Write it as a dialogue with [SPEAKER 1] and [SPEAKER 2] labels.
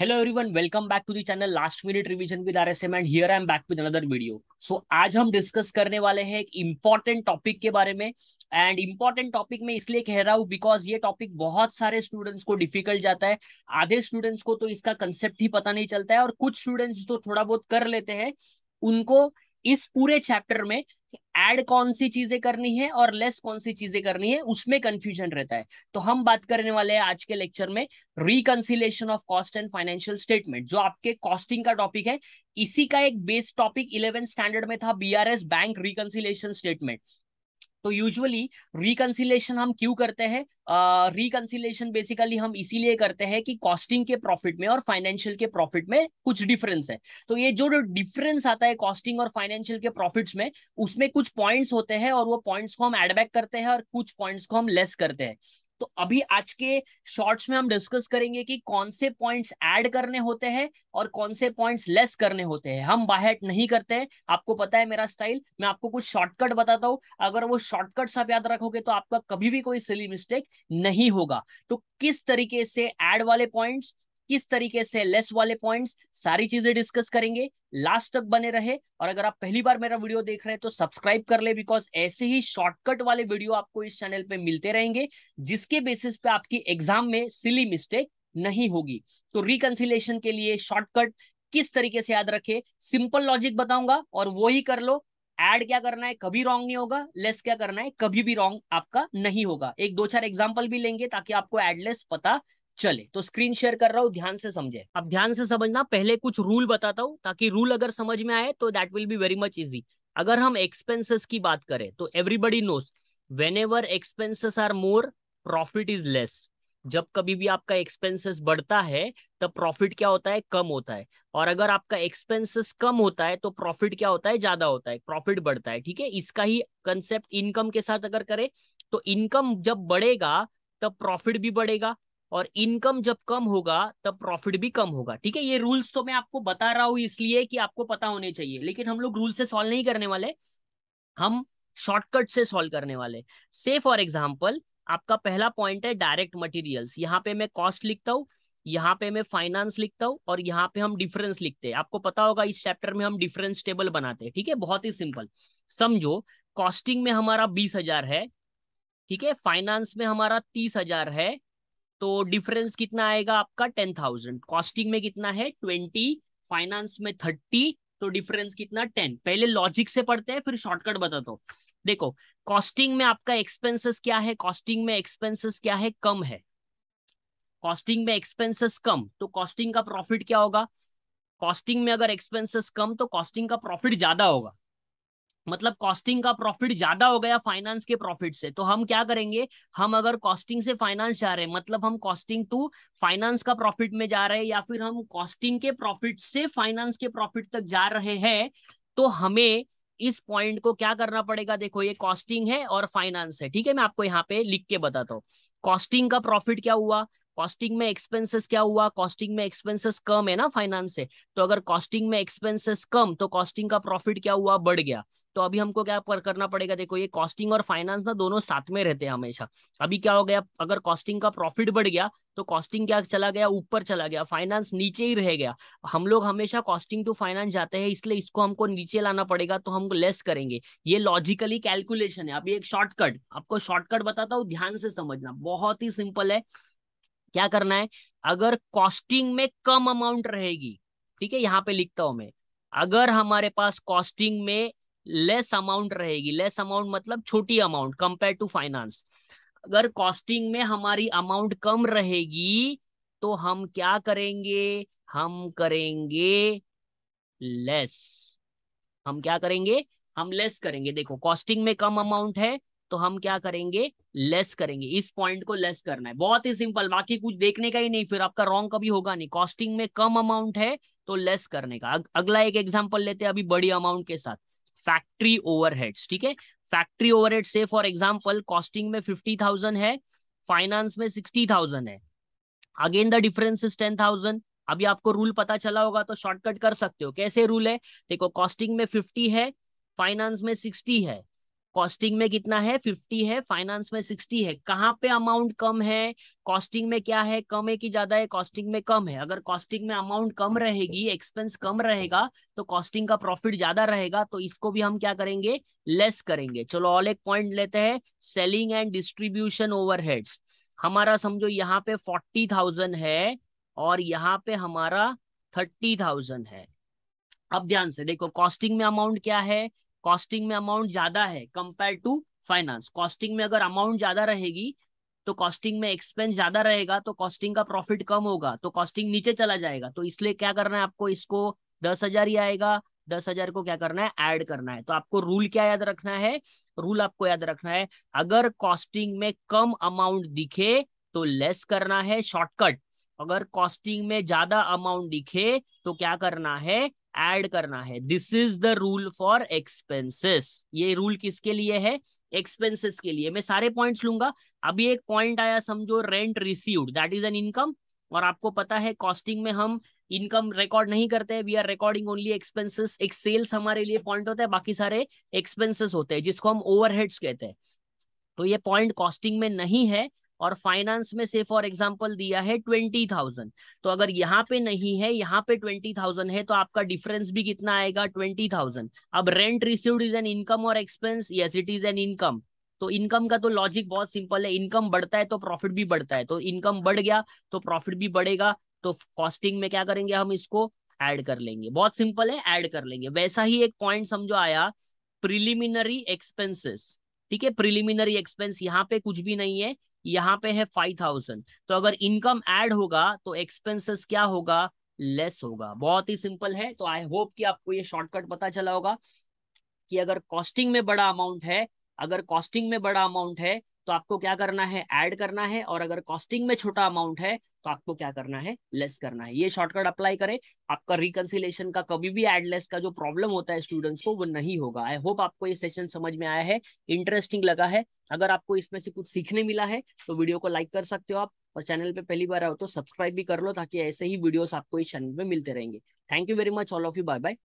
[SPEAKER 1] hello everyone welcome back to the channel last minute revision with RSM and here I am back with another video so आज हम discuss करने वाले हैं एक important topic के बारे में एंड इम्पॉर्टेंट टॉपिक मैं इसलिए कह रहा हूँ बिकॉज ये टॉपिक बहुत सारे स्टूडेंट्स को डिफिकल्ट जाता है आधे स्टूडेंट्स को तो इसका कंसेप्ट ही पता नहीं चलता है और कुछ स्टूडेंट्स तो थोड़ा बहुत कर लेते हैं उनको इस पूरे चैप्टर में ऐड कौन सी चीजें करनी है और लेस कौन सी चीजें करनी है उसमें कंफ्यूजन रहता है तो हम बात करने वाले हैं आज के लेक्चर में reconciliation of cost and financial statement जो आपके कॉस्टिंग का टॉपिक है इसी का एक बेस टॉपिक इलेवेंथ स्टैंडर्ड में था बीआरएस बैंक रिकन्सिलेशन स्टेटमेंट तो यूजुअली रिकन्सिलेशन हम क्यों करते हैं रिकन्सिलेशन बेसिकली हम इसीलिए करते हैं कि कॉस्टिंग के प्रॉफिट में और फाइनेंशियल के प्रॉफिट में कुछ डिफरेंस है तो ये जो डिफरेंस आता है कॉस्टिंग और फाइनेंशियल के प्रॉफिट्स में उसमें कुछ पॉइंट्स होते हैं और वो पॉइंट्स को हम एडबैक करते हैं और कुछ पॉइंट्स को हम लेस करते हैं तो अभी आज के शॉर्ट्स में हम डिस्कस करेंगे कि कौन से पॉइंट्स ऐड करने होते हैं और कौन से पॉइंट्स लेस करने होते हैं हम बाहेट नहीं करते हैं आपको पता है मेरा स्टाइल मैं आपको कुछ शॉर्टकट बताता हूं अगर वो शॉर्टकट्स आप याद रखोगे तो आपका कभी भी कोई सिली मिस्टेक नहीं होगा तो किस तरीके से एड वाले पॉइंट्स किस तरीके से लेस वाले पॉइंट्स सारी चीजें डिस्कस करेंगे लास्ट तक बने रहे और अगर आप पहली बार मेरा वीडियो देख रहे हैं तो सब्सक्राइब कर ले बिकॉज ऐसे ही शॉर्टकट वाले वीडियो आपको इस चैनल पे मिलते रहेंगे जिसके बेसिस पे आपकी एग्जाम में सिली मिस्टेक नहीं होगी तो रिकनसिलेशन के लिए शॉर्टकट किस तरीके से याद रखे सिंपल लॉजिक बताऊंगा और वो ही कर लो एड क्या करना है कभी रॉन्ग नहीं होगा लेस क्या करना है कभी भी रॉन्ग आपका नहीं होगा एक दो चार एग्जाम्पल भी लेंगे ताकि आपको एडलेस पता चले तो स्क्रीन शेयर कर रहा हूँ ध्यान से समझे अब ध्यान से समझना पहले कुछ रूल बताता हूँ ताकि रूल अगर समझ में आए तो that will be very much easy अगर हम एक्सपेंसेस की बात करें तो everybody knows whenever expenses are more profit is less जब कभी भी आपका एक्सपेंसेस बढ़ता है तब प्रॉफिट क्या होता है कम होता है और अगर आपका एक्सपेंसेस कम होता है तो प्रॉफिट क्या होता है ज्यादा होता है प्रॉफिट बढ़ता है ठीक है इसका ही कंसेप्ट इनकम के साथ अगर करें तो इनकम जब बढ़ेगा तब प्रॉफिट भी बढ़ेगा और इनकम जब कम होगा तब प्रॉफिट भी कम होगा ठीक है ये रूल्स तो मैं आपको बता रहा हूँ इसलिए कि आपको पता होने चाहिए लेकिन हम लोग रूल से सॉल्व नहीं करने वाले हम शॉर्टकट से सॉल्व करने वाले से फॉर एग्जाम्पल आपका पहला पॉइंट है डायरेक्ट मटेरियल्स यहाँ पे मैं कॉस्ट लिखता हूँ यहाँ पे मैं फाइनेंस लिखता हूँ और यहाँ पे हम डिफरेंस लिखते हैं आपको पता होगा इस चैप्टर में हम डिफरेंस टेबल बनाते हैं ठीक है बहुत ही सिंपल समझो कॉस्टिंग में हमारा बीस हजार है ठीक है फाइनेंस में हमारा तीस हजार है तो डिफरेंस कितना आएगा आपका टेन थाउजेंड कॉस्टिंग में कितना है ट्वेंटी फाइनेंस में थर्टी तो डिफरेंस कितना टेन पहले लॉजिक से पढ़ते हैं फिर शॉर्टकट बता दो देखो कॉस्टिंग में आपका एक्सपेंसेस क्या है कॉस्टिंग में एक्सपेंसेस क्या है कम है कॉस्टिंग में एक्सपेंसेस कम तो कॉस्टिंग का प्रॉफिट क्या होगा कॉस्टिंग में अगर एक्सपेंसेस कम तो कॉस्टिंग का प्रॉफिट ज्यादा होगा मतलब कॉस्टिंग का प्रॉफिट ज्यादा हो गया फाइनेंस के प्रॉफिट से तो हम क्या करेंगे हम अगर कॉस्टिंग से फाइनेंस जा रहे हैं मतलब हम कॉस्टिंग टू फाइनेंस का प्रॉफिट में जा रहे हैं या फिर हम कॉस्टिंग के प्रॉफिट से फाइनेंस के प्रॉफिट तक जा रहे हैं तो हमें इस पॉइंट को क्या करना पड़ेगा देखो ये कॉस्टिंग है और फाइनेंस है ठीक है मैं आपको यहाँ पे लिख के बताता हूँ कॉस्टिंग का प्रॉफिट क्या हुआ कॉस्टिंग में एक्सपेंसेस क्या हुआ कॉस्टिंग में एक्सपेंसेस कम है ना फाइनेंस से तो अगर कॉस्टिंग में एक्सपेंसेस कम तो कॉस्टिंग का प्रॉफिट क्या हुआ बढ़ गया तो अभी हमको क्या करना पड़ेगा देखो ये कॉस्टिंग और फाइनेंस ना दोनों साथ में रहते हैं हमेशा अभी क्या हो गया अगर कॉस्टिंग का प्रॉफिट बढ़ गया तो कॉस्टिंग क्या चला गया ऊपर चला गया फाइनेंस नीचे ही रह गया हम लोग हमेशा कॉस्टिंग टू फाइनेंस जाते हैं इसलिए इसको हमको नीचे लाना पड़ेगा तो हम लेस करेंगे ये लॉजिकली कैलकुलेशन है अभी एक शॉर्टकट आपको शॉर्टकट बताता हूँ ध्यान से समझना बहुत ही सिंपल है क्या करना है अगर कॉस्टिंग में कम अमाउंट रहेगी ठीक है यहाँ पे लिखता हूं मैं अगर हमारे पास कॉस्टिंग में लेस अमाउंट रहेगी लेस अमाउंट मतलब छोटी अमाउंट कंपेयर टू फाइनेंस अगर कॉस्टिंग में हमारी अमाउंट कम रहेगी तो हम क्या करेंगे हम करेंगे लेस हम क्या करेंगे हम लेस करेंगे देखो कॉस्टिंग में कम अमाउंट है तो हम क्या करेंगे लेस करेंगे इस पॉइंट को लेस करना है बहुत ही सिंपल बाकी कुछ देखने का ही नहीं फिर आपका रॉन्ग कभी होगा नहीं कॉस्टिंग में कम अमाउंट है तो लेस करने का अगला एक एग्जाम्पल लेते हैं अभी बड़ी अमाउंट के साथ फैक्ट्री ओवरहेड्स ठीक है फैक्ट्री ओवरहेड से फॉर एग्जाम्पल कॉस्टिंग में फिफ्टी थाउजेंड है फाइनेंस में सिक्सटी थाउजेंड है again the difference is ten thousand अभी आपको रूल पता चला होगा तो शॉर्टकट कर सकते हो कैसे रूल है देखो कॉस्टिंग में फिफ्टी है फाइनेंस में सिक्सटी है कॉस्टिंग में कितना है फिफ्टी है फाइनेंस में सिक्सटी है कहाँ पे अमाउंट कम है कॉस्टिंग में क्या है कम है कि ज्यादा है कॉस्टिंग में कम है अगर कॉस्टिंग में अमाउंट कम रहेगी एक्सपेंस कम रहेगा तो कॉस्टिंग का प्रॉफिट ज्यादा रहेगा तो इसको भी हम क्या करेंगे लेस करेंगे चलो ऑल एक पॉइंट लेते हैं सेलिंग एंड डिस्ट्रीब्यूशन ओवर हमारा समझो यहाँ पे फोर्टी थाउजेंड है और यहाँ पे हमारा थर्टी थाउजेंड है अब ध्यान से देखो कॉस्टिंग में अमाउंट क्या है कॉस्टिंग में अमाउंट ज्यादा है कंपेयर टू फाइनेंस कॉस्टिंग में अगर अमाउंट ज्यादा रहेगी तो कॉस्टिंग में एक्सपेंस ज्यादा रहेगा तो कॉस्टिंग का प्रॉफिट कम होगा तो कॉस्टिंग नीचे चला जाएगा तो इसलिए क्या करना है आपको इसको दस हजार ही आएगा दस हजार को क्या करना है ऐड करना है तो आपको रूल क्या याद रखना है रूल आपको याद रखना है अगर कॉस्टिंग में कम अमाउंट दिखे तो लेस करना है शॉर्टकट अगर कॉस्टिंग में ज्यादा अमाउंट दिखे तो क्या करना है ऐड करना है this is the rule for expenses ये रूल किसके लिए है एक्सपेंसेस के लिए मैं सारे पॉइंट्स लूंगा अभी एक पॉइंट आया समझो rent received that is an income और आपको पता है कॉस्टिंग में हम इनकम रिकॉर्ड नहीं करते हैं we are recording only expenses एक सेल्स हमारे लिए पॉइंट होता है बाकी सारे एक्सपेंसेस होते हैं जिसको हम ओवरहेड्स कहते हैं तो ये पॉइंट कॉस्टिंग में नहीं है और फाइनेंस में से फॉर एग्जाम्पल दिया है ट्वेंटी थाउजेंड तो अगर यहाँ पे नहीं है यहाँ पे ट्वेंटी थाउजेंड है तो आपका डिफरेंस भी कितना आएगा ट्वेंटी थाउजेंड अब rent received is an income और expense yes it is an income तो इनकम का तो लॉजिक बहुत सिंपल है इनकम बढ़ता है तो प्रॉफिट भी बढ़ता है तो इनकम बढ़ गया तो प्रॉफिट भी बढ़ेगा तो कॉस्टिंग में क्या करेंगे हम इसको एड कर लेंगे बहुत सिंपल है एड कर लेंगे वैसा ही एक पॉइंट समझो आया प्रिलिमिनरी एक्सपेंसेस ठीक है प्रिलिमिनरी एक्सपेंस यहाँ पे कुछ भी नहीं है यहाँ पे है फाइव थाउजेंड तो अगर इनकम एड होगा तो एक्सपेंसेस क्या होगा लेस होगा बहुत ही सिंपल है तो आई होप कि आपको ये शॉर्टकट पता चला होगा कि अगर कॉस्टिंग में बड़ा अमाउंट है अगर कॉस्टिंग में बड़ा अमाउंट है तो आपको क्या करना है ऐड करना है और अगर कॉस्टिंग में छोटा अमाउंट है तो आपको क्या करना है लेस करना है ये शॉर्टकट अप्लाई करें आपका रिकनसिलेशन का कभी भी एड लेस का जो प्रॉब्लम होता है स्टूडेंट्स को वो नहीं होगा आई होप आपको ये सेशन समझ में आया है इंटरेस्टिंग लगा है अगर आपको इसमें से कुछ सीखने मिला है तो वीडियो को लाइक कर सकते हो आप और चैनल पे पहली बार आओ तो सब्सक्राइब भी कर लो ताकि ऐसे ही वीडियोस आपको इस चैनल में मिलते रहेंगे thank you very much all of you bye bye